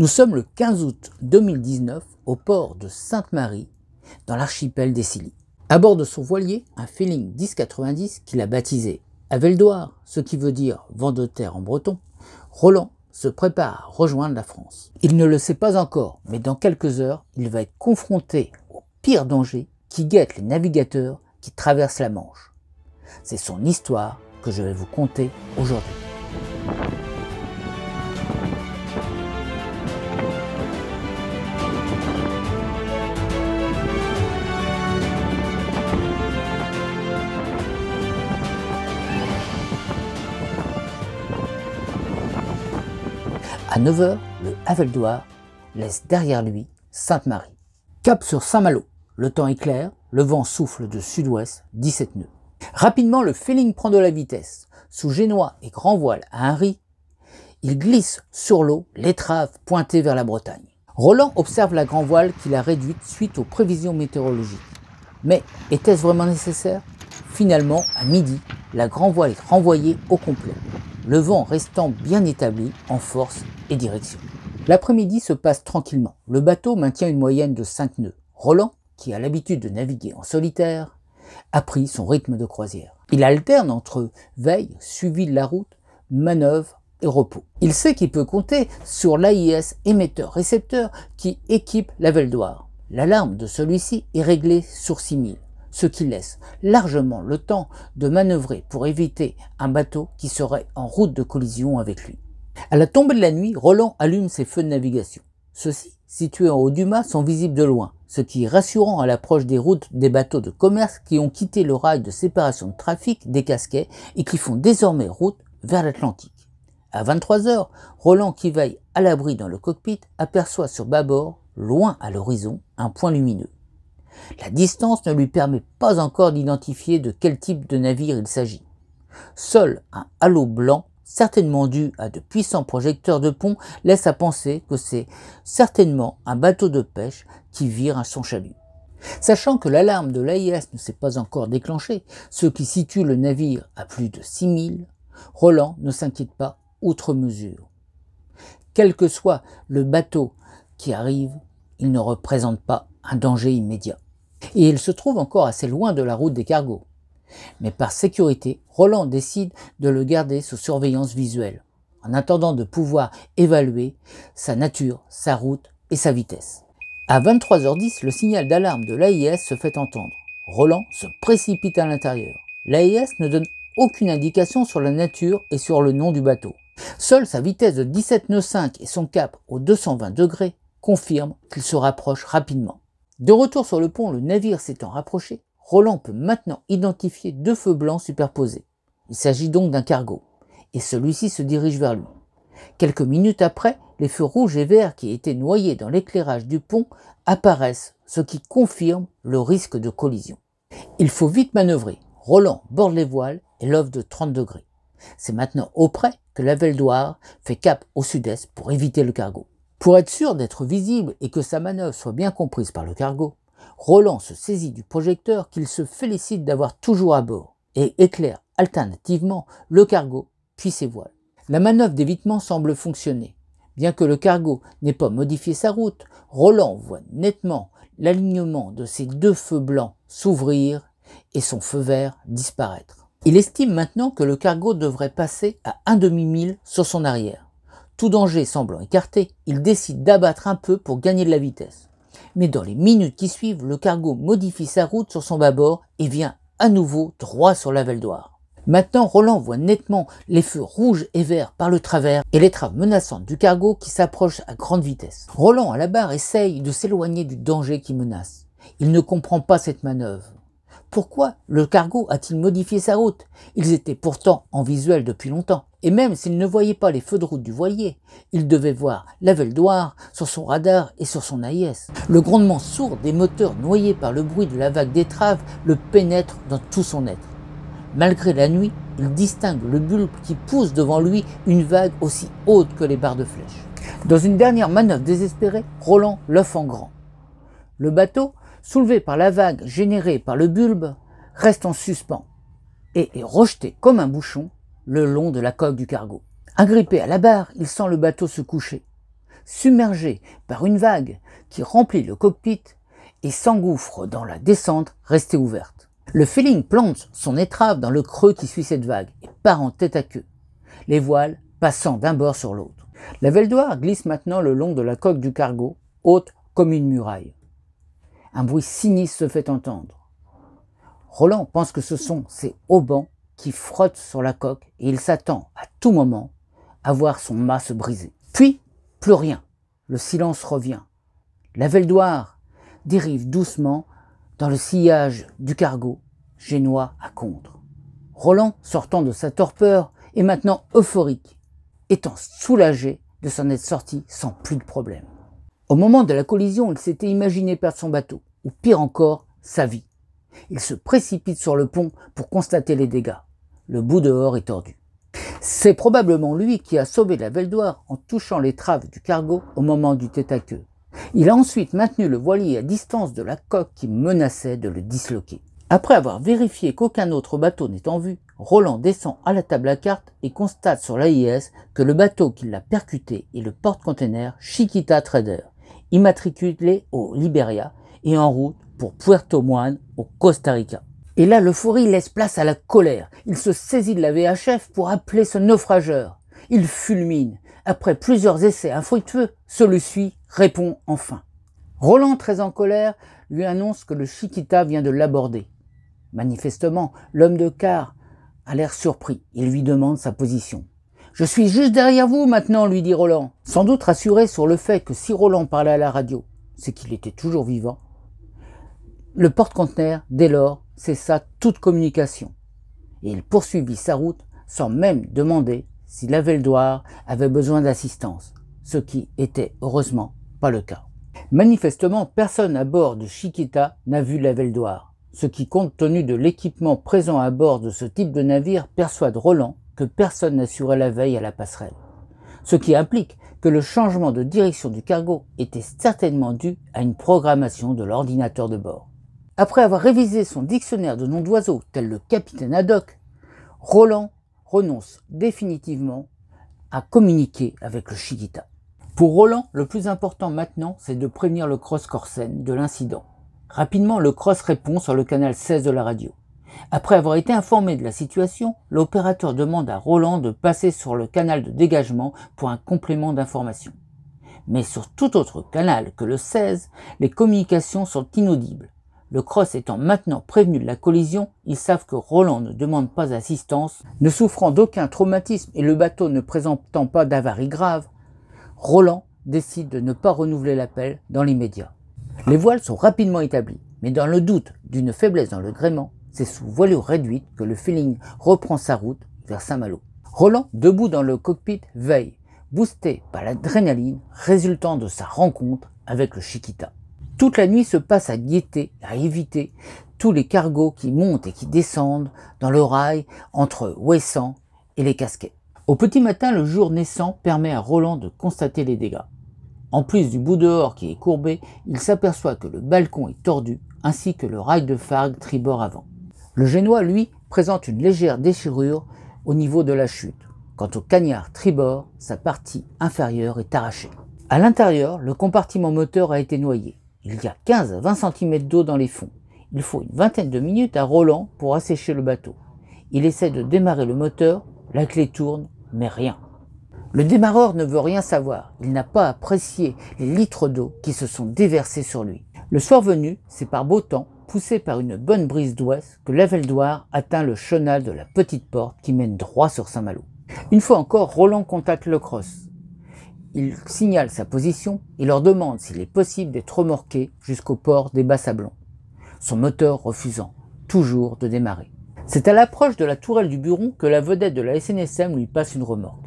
Nous sommes le 15 août 2019 au port de Sainte-Marie, dans l'archipel des Scilly. À bord de son voilier, un Feeling 1090 qu'il a baptisé Aveldoir, ce qui veut dire vent de terre en breton, Roland se prépare à rejoindre la France. Il ne le sait pas encore, mais dans quelques heures, il va être confronté au pire danger qui guette les navigateurs qui traversent la Manche. C'est son histoire que je vais vous conter aujourd'hui. À 9h, le haveldoire laisse derrière lui Sainte-Marie. Cap sur Saint-Malo. Le temps est clair, le vent souffle de sud-ouest, 17 nœuds. Rapidement, le feeling prend de la vitesse. Sous génois et grand voile à Henri, il glisse sur l'eau, l'étrave pointée vers la Bretagne. Roland observe la grand voile qu'il a réduite suite aux prévisions météorologiques. Mais était-ce vraiment nécessaire Finalement, à midi, la grand voile est renvoyée au complet le vent restant bien établi en force et direction. L'après-midi se passe tranquillement. Le bateau maintient une moyenne de 5 nœuds. Roland, qui a l'habitude de naviguer en solitaire, a pris son rythme de croisière. Il alterne entre veille, suivi de la route, manœuvre et repos. Il sait qu'il peut compter sur l'AIS émetteur-récepteur qui équipe la L'alarme de celui-ci est réglée sur 6000 ce qui laisse largement le temps de manœuvrer pour éviter un bateau qui serait en route de collision avec lui. À la tombée de la nuit, Roland allume ses feux de navigation. Ceux-ci, situés en haut du mât, sont visibles de loin, ce qui est rassurant à l'approche des routes des bateaux de commerce qui ont quitté le rail de séparation de trafic des casquets et qui font désormais route vers l'Atlantique. À 23 heures, Roland, qui veille à l'abri dans le cockpit, aperçoit sur bâbord, loin à l'horizon, un point lumineux. La distance ne lui permet pas encore d'identifier de quel type de navire il s'agit. Seul un halo blanc, certainement dû à de puissants projecteurs de pont, laisse à penser que c'est certainement un bateau de pêche qui vire à son chalut. Sachant que l'alarme de l'AIS ne s'est pas encore déclenchée, ce qui situe le navire à plus de 6000, Roland ne s'inquiète pas outre mesure. Quel que soit le bateau qui arrive, il ne représente pas un danger immédiat et il se trouve encore assez loin de la route des cargos. Mais par sécurité, Roland décide de le garder sous surveillance visuelle, en attendant de pouvoir évaluer sa nature, sa route et sa vitesse. À 23h10, le signal d'alarme de l'AIS se fait entendre. Roland se précipite à l'intérieur. L'AIS ne donne aucune indication sur la nature et sur le nom du bateau. Seule sa vitesse de 17 nœuds 5 et son cap au 220 degrés confirment qu'il se rapproche rapidement. De retour sur le pont, le navire s'étant rapproché, Roland peut maintenant identifier deux feux blancs superposés. Il s'agit donc d'un cargo, et celui-ci se dirige vers lui. Quelques minutes après, les feux rouges et verts qui étaient noyés dans l'éclairage du pont apparaissent, ce qui confirme le risque de collision. Il faut vite manœuvrer. Roland borde les voiles et l'offre de 30 degrés. C'est maintenant auprès que la Veldoire fait cap au sud-est pour éviter le cargo. Pour être sûr d'être visible et que sa manœuvre soit bien comprise par le cargo, Roland se saisit du projecteur qu'il se félicite d'avoir toujours à bord et éclaire alternativement le cargo puis ses voiles. La manœuvre d'évitement semble fonctionner. Bien que le cargo n'ait pas modifié sa route, Roland voit nettement l'alignement de ses deux feux blancs s'ouvrir et son feu vert disparaître. Il estime maintenant que le cargo devrait passer à un demi-mille sur son arrière. Tout danger semblant écarté, il décide d'abattre un peu pour gagner de la vitesse. Mais dans les minutes qui suivent, le cargo modifie sa route sur son bâbord et vient à nouveau droit sur la Maintenant, Roland voit nettement les feux rouges et verts par le travers et les traves menaçante du cargo qui s'approche à grande vitesse. Roland, à la barre, essaye de s'éloigner du danger qui menace. Il ne comprend pas cette manœuvre. Pourquoi le cargo a-t-il modifié sa route Ils étaient pourtant en visuel depuis longtemps. Et même s'il ne voyait pas les feux de route du voilier, il devait voir la sur son radar et sur son AIS. Le grondement sourd des moteurs noyés par le bruit de la vague d'étrave le pénètre dans tout son être. Malgré la nuit, il distingue le bulbe qui pousse devant lui une vague aussi haute que les barres de flèche. Dans une dernière manœuvre désespérée, Roland l'offre en grand. Le bateau, soulevé par la vague générée par le bulbe, reste en suspens et est rejeté comme un bouchon le long de la coque du cargo. Agrippé à la barre, il sent le bateau se coucher, submergé par une vague qui remplit le cockpit et s'engouffre dans la descente restée ouverte. Le feeling plante son étrave dans le creux qui suit cette vague et part en tête à queue, les voiles passant d'un bord sur l'autre. La Veldoire glisse maintenant le long de la coque du cargo, haute comme une muraille. Un bruit sinistre se fait entendre. Roland pense que ce sont ses haubans qui frotte sur la coque et il s'attend à tout moment à voir son mât se briser. Puis, plus rien. Le silence revient. La Veldoire dérive doucement dans le sillage du cargo génois à Contre. Roland, sortant de sa torpeur, est maintenant euphorique, étant soulagé de s'en être sorti sans plus de problème. Au moment de la collision, il s'était imaginé perdre son bateau, ou pire encore, sa vie. Il se précipite sur le pont pour constater les dégâts le bout dehors est tordu. C'est probablement lui qui a sauvé la Veldoire en touchant les traves du cargo au moment du tête à queue. Il a ensuite maintenu le voilier à distance de la coque qui menaçait de le disloquer. Après avoir vérifié qu'aucun autre bateau n'est en vue, Roland descend à la table à cartes et constate sur l'AIS que le bateau qui l'a percuté est le porte-container Chiquita Trader, immatriculé au Liberia et en route pour Puerto Moine au Costa Rica. Et là, l'euphorie laisse place à la colère. Il se saisit de la VHF pour appeler ce naufrageur. Il fulmine. Après plusieurs essais infructueux, celui-ci répond enfin. Roland, très en colère, lui annonce que le Chiquita vient de l'aborder. Manifestement, l'homme de car a l'air surpris. Il lui demande sa position. Je suis juste derrière vous maintenant, lui dit Roland, sans doute rassuré sur le fait que si Roland parlait à la radio, c'est qu'il était toujours vivant. Le porte-conteneur, dès lors, ça, toute communication, et il poursuivit sa route sans même demander si l'Aveldoire avait besoin d'assistance, ce qui était heureusement pas le cas. Manifestement, personne à bord de Chiquita n'a vu l'Aveldoire, ce qui, compte tenu de l'équipement présent à bord de ce type de navire, persuade Roland que personne n'assurait la veille à la passerelle. Ce qui implique que le changement de direction du cargo était certainement dû à une programmation de l'ordinateur de bord. Après avoir révisé son dictionnaire de noms d'oiseaux tel le capitaine Haddock, Roland renonce définitivement à communiquer avec le Chiquita. Pour Roland, le plus important maintenant, c'est de prévenir le Cross Corsen de l'incident. Rapidement, le Cross répond sur le canal 16 de la radio. Après avoir été informé de la situation, l'opérateur demande à Roland de passer sur le canal de dégagement pour un complément d'information. Mais sur tout autre canal que le 16, les communications sont inaudibles. Le Cross étant maintenant prévenu de la collision, ils savent que Roland ne demande pas assistance, ne souffrant d'aucun traumatisme et le bateau ne présentant pas d'avarie grave. Roland décide de ne pas renouveler l'appel dans l'immédiat. Les voiles sont rapidement établies, mais dans le doute d'une faiblesse dans le gréement, c'est sous voilure réduite que le feeling reprend sa route vers Saint-Malo. Roland, debout dans le cockpit, veille, boosté par l'adrénaline résultant de sa rencontre avec le Chiquita. Toute la nuit se passe à guetter, à éviter tous les cargos qui montent et qui descendent dans le rail entre Ouessant et les casquets. Au petit matin, le jour naissant permet à Roland de constater les dégâts. En plus du bout dehors qui est courbé, il s'aperçoit que le balcon est tordu, ainsi que le rail de fargue tribord avant. Le génois, lui, présente une légère déchirure au niveau de la chute. Quant au cagnard tribord, sa partie inférieure est arrachée. À l'intérieur, le compartiment moteur a été noyé. Il y a 15 à 20 cm d'eau dans les fonds. Il faut une vingtaine de minutes à Roland pour assécher le bateau. Il essaie de démarrer le moteur, la clé tourne, mais rien. Le démarreur ne veut rien savoir, il n'a pas apprécié les litres d'eau qui se sont déversés sur lui. Le soir venu, c'est par beau temps, poussé par une bonne brise d'ouest, que l'Aveldoire atteint le chenal de la petite porte qui mène droit sur Saint-Malo. Une fois encore, Roland contacte le cross il signale sa position et leur demande s'il est possible d'être remorqué jusqu'au port des Bas-Sablons, son moteur refusant toujours de démarrer. C'est à l'approche de la tourelle du Buron que la vedette de la SNSM lui passe une remorque.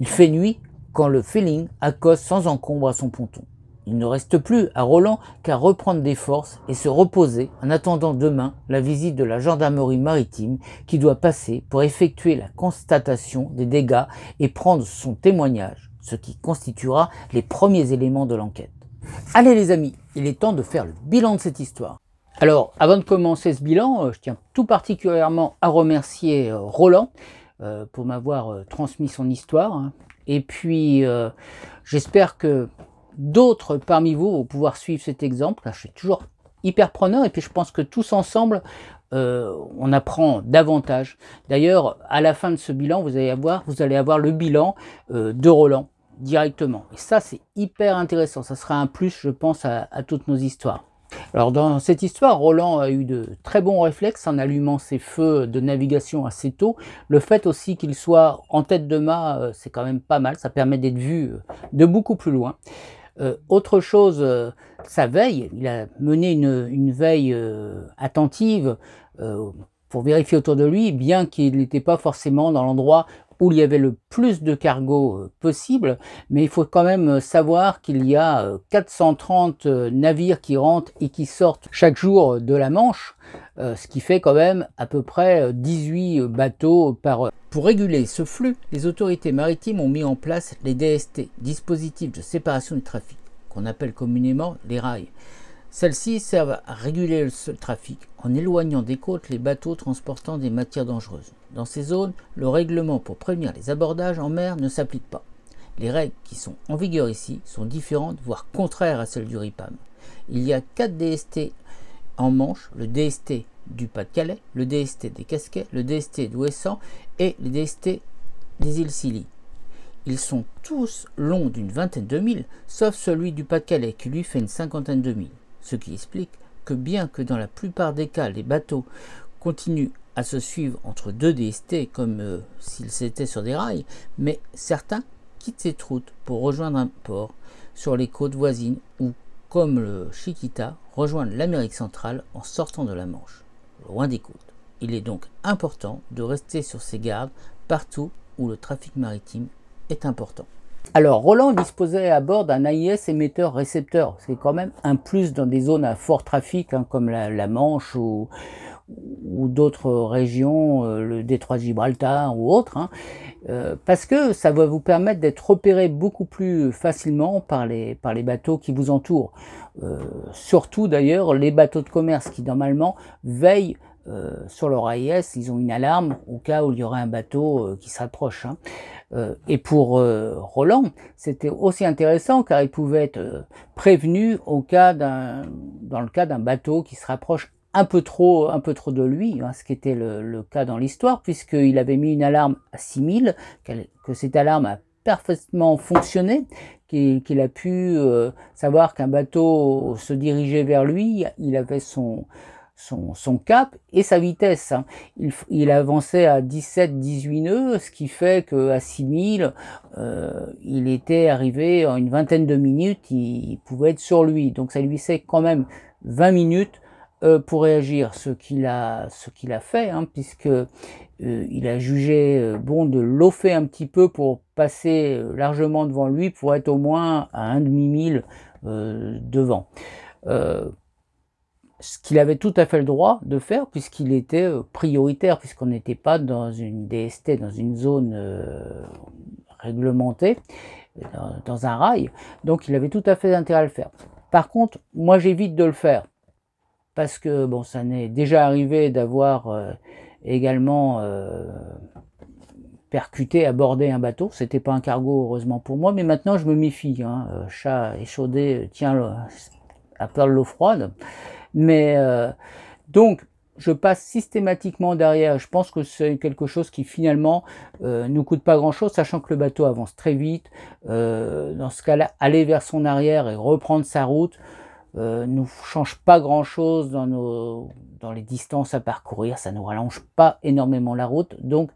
Il fait nuit quand le feeling accoste sans encombre à son ponton. Il ne reste plus à Roland qu'à reprendre des forces et se reposer en attendant demain la visite de la gendarmerie maritime qui doit passer pour effectuer la constatation des dégâts et prendre son témoignage ce qui constituera les premiers éléments de l'enquête. Allez les amis, il est temps de faire le bilan de cette histoire. Alors, avant de commencer ce bilan, euh, je tiens tout particulièrement à remercier euh, Roland euh, pour m'avoir transmis son histoire. Hein. Et puis, j'espère que d'autres parmi vous vont pouvoir suivre cet exemple. Je suis toujours hyper preneur et puis je pense que tous ensemble, on apprend davantage. D'ailleurs, à la fin de ce bilan, vous allez avoir, vous allez avoir le bilan de Roland directement. Et ça, c'est hyper intéressant. Ça sera un plus, je pense, à, toutes nos histoires. Alors, dans cette histoire, Roland a eu de très bons réflexes en allumant ses feux de navigation assez tôt. Le fait aussi qu'il soit en tête de mât, euh, c'est quand même pas mal. Ça permet d'être vu euh, de beaucoup plus loin. Euh, autre chose, sa veille, il a mené une, veille attentive pour vérifier autour de lui, bien qu'il n'était pas forcément dans l'endroit où il y avait le plus de cargo euh, possible, mais il faut quand même euh, savoir qu'il y a 430 euh, navires qui rentrent et qui sortent chaque jour de la Manche, ce qui fait quand même à peu près 18 bateaux par heure. Pour réguler ce flux, les autorités maritimes ont mis en place les DST, dispositifs de séparation du trafic, qu'on appelle communément les rails. Celles-ci servent à réguler le trafic en éloignant des côtes les bateaux transportant des matières dangereuses. Dans ces zones, le règlement pour prévenir les abordages en mer ne s'applique pas. Les règles qui sont en vigueur ici sont différentes, voire contraires à celles du RIPAM. Il y a 4 DST en Manche, le DST du Pas-de-Calais, le DST des Casquets, le DST d'Ouessant et le DST des îles Scilly. Ils sont tous longs d'une vingtaine de milles, sauf celui du Pas-de-Calais qui lui fait une cinquantaine de milles ce qui explique que bien que dans la plupart des cas les bateaux continuent à se suivre entre deux DST comme euh, s'ils étaient sur des rails, mais certains quittent cette route pour rejoindre un port sur les côtes voisines ou, comme le Chiquita, rejoindre l'Amérique centrale en sortant de la Manche, loin des côtes. Il est donc important de rester sur ses gardes partout où le trafic maritime est important. Alors, Roland disposait à bord d'un AIS émetteur-récepteur. C'est quand même un plus dans des zones à fort trafic, hein, comme la, Manche ou, d'autres régions, euh, le détroit de Gibraltar ou autres, hein. euh, parce que ça va vous permettre d'être repéré beaucoup plus facilement par les, bateaux qui vous entourent. Euh, surtout d'ailleurs les bateaux de commerce qui normalement veillent sur leur AIS, ils ont une alarme au cas où il y aurait un bateau qui s'approche. Hein. Euh, et pour euh, Roland, c'était aussi intéressant car il pouvait être euh, prévenu au cas d'un, dans le cas d'un bateau qui se rapproche un peu trop, un peu trop de lui, hein, ce qui était le, cas dans l'histoire, puisqu'il avait mis une alarme à 6000, que cette alarme a parfaitement fonctionné, qu'il, a pu savoir qu'un bateau se dirigeait vers lui, il avait son, son, cap et sa vitesse. Hein. Il, il avançait à 17-18 nœuds, ce qui fait que à 6000, euh, il était arrivé en une vingtaine de minutes, il, pouvait être sur lui. Donc ça lui sait quand même 20 minutes euh, pour réagir, ce qu'il a, ce qu'il a fait, hein, puisque euh, il a jugé euh, bon de loffer un petit peu pour passer largement devant lui, pour être au moins à un demi mille devant ce qu'il avait tout à fait le droit de faire puisqu'il était euh, prioritaire, puisqu'on n'était pas dans une DST, dans une zone euh, réglementée, dans, un rail. Donc il avait tout à fait intérêt à le faire. Par contre, moi j'évite de le faire parce que bon, ça n'est déjà arrivé d'avoir euh, également percuté, abordé un bateau. C'était pas un cargo, heureusement pour moi, mais maintenant je me méfie. Hein. Chat échaudé tiens à peur de l'eau froide. Mais euh, donc, je passe systématiquement derrière. Je pense que c'est quelque chose qui finalement ne euh, nous coûte pas grand-chose, sachant que le bateau avance très vite. Euh, dans ce cas-là, aller vers son arrière et reprendre sa route ne nous change pas grand-chose dans, nos, dans les distances à parcourir. Ça nous rallonge pas énormément la route. Donc,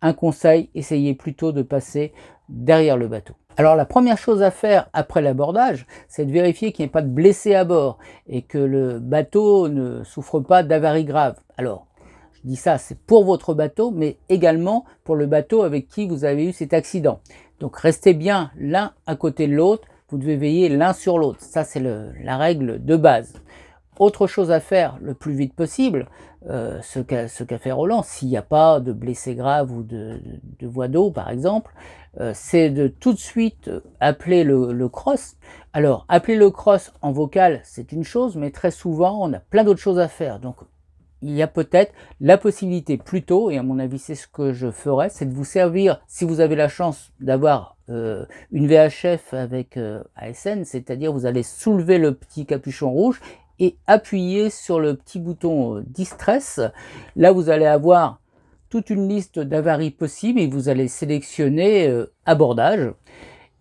un conseil, essayez plutôt de passer derrière le bateau. Alors la première chose à faire après l'abordage, c'est de vérifier qu'il n'y ait pas de blessés à bord et que le bateau ne souffre pas d'avaries graves. Alors, je dis ça, c'est pour votre bateau, mais également pour le bateau avec qui vous avez eu cet accident. Donc restez bien l'un à côté de l'autre, vous devez veiller l'un sur l'autre. Ça, c'est la règle de base autre chose à faire le plus vite possible, euh, ce qu'a fait Roland, s'il n'y a pas de blessés graves ou de, de, d'eau par exemple, euh, c'est de tout de suite appeler le, le, cross. Alors, appeler le cross en vocal, c'est une chose, mais très souvent, on a plein d'autres choses à faire. Donc, il y a peut-être la possibilité plutôt, et à mon avis, c'est ce que je ferais, c'est de vous servir, si vous avez la chance d'avoir euh, une VHF avec ASN, c'est-à-dire vous allez soulever le petit capuchon rouge et appuyez sur le petit bouton euh, Distress. Là, vous allez avoir toute une liste d'avaries possibles et vous allez sélectionner euh, Abordage.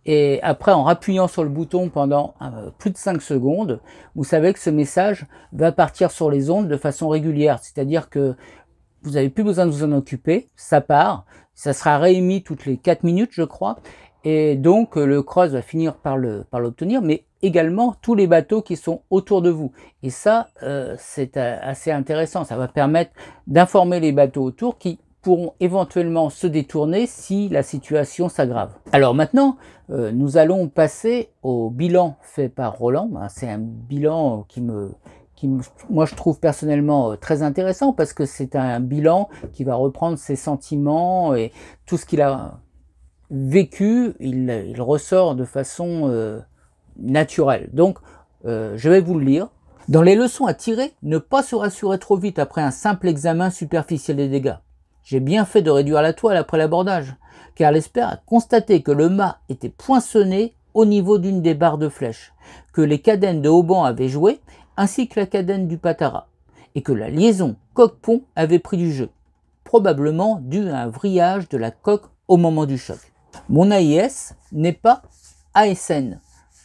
Et après, en appuyant sur le bouton pendant euh, plus de 5 secondes, vous savez que ce message va partir sur les ondes de façon régulière. C'est-à-dire que vous n'avez plus besoin de vous en occuper, ça part, ça sera réémis toutes les 4 minutes, je crois. Et donc, le cross va finir par l'obtenir, par mais également tous les bateaux qui sont autour de vous. Et ça, euh, c'est euh, assez intéressant. Ça va permettre d'informer les bateaux autour qui pourront éventuellement se détourner si la situation s'aggrave. Alors maintenant, euh, nous allons passer au bilan fait par Roland. Hein, c'est un bilan qui me, qui moi je trouve personnellement très intéressant parce que c'est un bilan qui va reprendre ses sentiments et tout ce qu'il a vécu, il, il ressort de façon naturel. Donc, euh, je vais vous le lire. Dans les leçons à tirer, ne pas se rassurer trop vite après un simple examen superficiel des dégâts. J'ai bien fait de réduire la toile après l'abordage, car l'espère a constaté que le mât était poinçonné au niveau d'une des barres de flèche, que les cadènes de Hauban avaient joué, ainsi que la cadène du Patara, et que la liaison coque-pont avait pris du jeu, probablement dû à un vrillage de la coque au moment du choc. Mon AIS n'est pas ASN,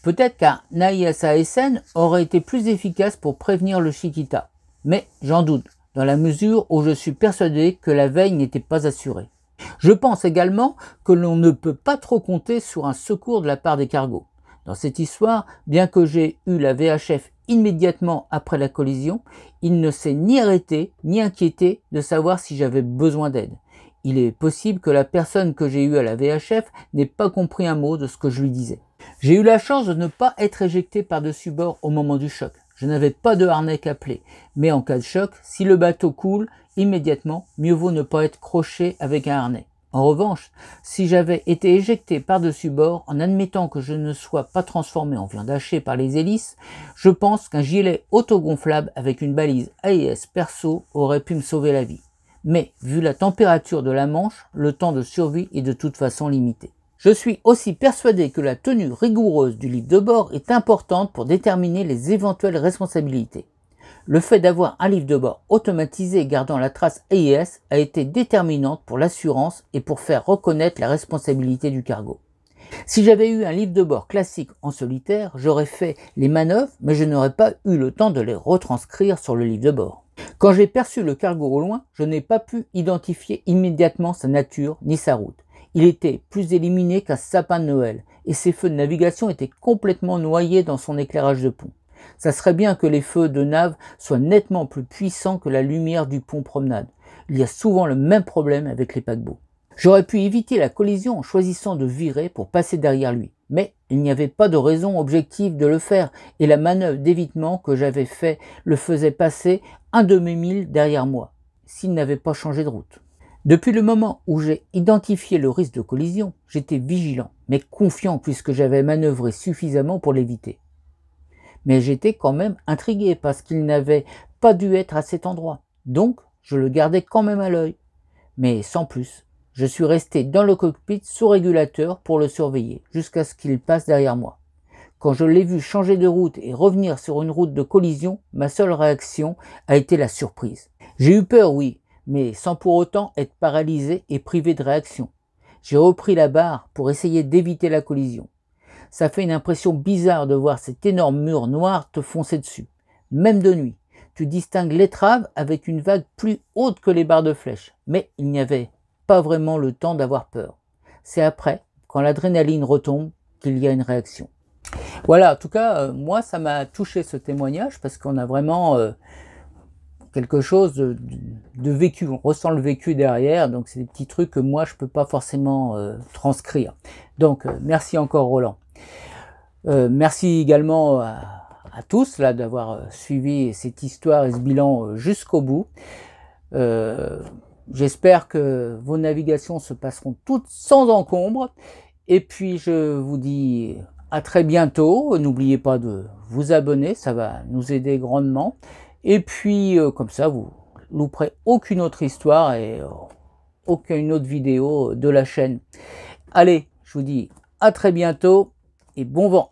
Peut-être qu'un AIS ASN aurait été plus efficace pour prévenir le Chiquita, mais j'en doute, dans la mesure où je suis persuadé que la veille n'était pas assurée. Je pense également que l'on ne peut pas trop compter sur un secours de la part des cargos. Dans cette histoire, bien que j'ai eu la VHF immédiatement après la collision, il ne s'est ni arrêté ni inquiété de savoir si j'avais besoin d'aide. Il est possible que la personne que j'ai eue à la VHF n'ait pas compris un mot de ce que je lui disais. J'ai eu la chance de ne pas être éjecté par-dessus bord au moment du choc. Je n'avais pas de harnais qu'appeler, Mais en cas de choc, si le bateau coule, immédiatement, mieux vaut ne pas être croché avec un harnais. En revanche, si j'avais été éjecté par-dessus bord en admettant que je ne sois pas transformé en viande hachée par les hélices, je pense qu'un gilet autogonflable avec une balise AIS e perso aurait pu me sauver la vie. Mais, vu la température de la Manche, le temps de survie est de toute façon limité. Je suis aussi persuadé que la tenue rigoureuse du livre de bord est importante pour déterminer les éventuelles responsabilités. Le fait d'avoir un livre de bord automatisé gardant la trace AIS a été déterminante pour l'assurance et pour faire reconnaître la responsabilité du cargo. Si j'avais eu un livre de bord classique en solitaire, j'aurais fait les manœuvres, mais je n'aurais pas eu le temps de les retranscrire sur le livre de bord. Quand j'ai perçu le cargo au loin, je n'ai pas pu identifier immédiatement sa nature ni sa route. Il était plus éliminé qu'un sapin de Noël, et ses feux de navigation étaient complètement noyés dans son éclairage de pont. Ça serait bien que les feux de nave soient nettement plus puissants que la lumière du pont promenade. Il y a souvent le même problème avec les paquebots. J'aurais pu éviter la collision en choisissant de virer pour passer derrière lui, mais il n'y avait pas de raison objective de le faire et la manœuvre d'évitement que j'avais fait le faisait passer un demi-mille derrière moi, s'il n'avait pas changé de route. Depuis le moment où j'ai identifié le risque de collision, j'étais vigilant, mais confiant puisque j'avais manœuvré suffisamment pour l'éviter. Mais j'étais quand même intrigué parce qu'il n'avait pas dû être à cet endroit. Donc, je le gardais quand même à l'œil. Mais sans plus. Je suis resté dans le cockpit sous régulateur pour le surveiller jusqu'à ce qu'il passe derrière moi. Quand je l'ai vu changer de route et revenir sur une route de collision, ma seule réaction a été la surprise. J'ai eu peur, oui, mais sans pour autant être paralysé et privé de réaction. J'ai repris la barre pour essayer d'éviter la collision. Ça fait une impression bizarre de voir cet énorme mur noir te foncer dessus, même de nuit. Tu distingues l'étrave avec une vague plus haute que les barres de flèche, mais il n'y avait pas vraiment le temps d'avoir peur. C'est après, quand l'adrénaline retombe, qu'il y a une réaction. Voilà, en tout cas, euh, moi, ça m'a touché ce témoignage parce qu'on a vraiment euh, quelque chose de, vécu, on ressent le vécu derrière, donc c'est des petits trucs que moi je peux pas forcément euh, transcrire. Donc euh, merci encore Roland. Euh, merci également à, tous là d'avoir suivi cette histoire et ce bilan jusqu'au bout. J'espère que vos navigations se passeront toutes sans encombre. Et puis je vous dis à très bientôt. N'oubliez pas de vous abonner, ça va nous aider grandement. Et puis, euh, comme ça, vous louperez aucune autre histoire et euh, aucune autre vidéo de la chaîne. Allez, je vous dis à très bientôt et bon vent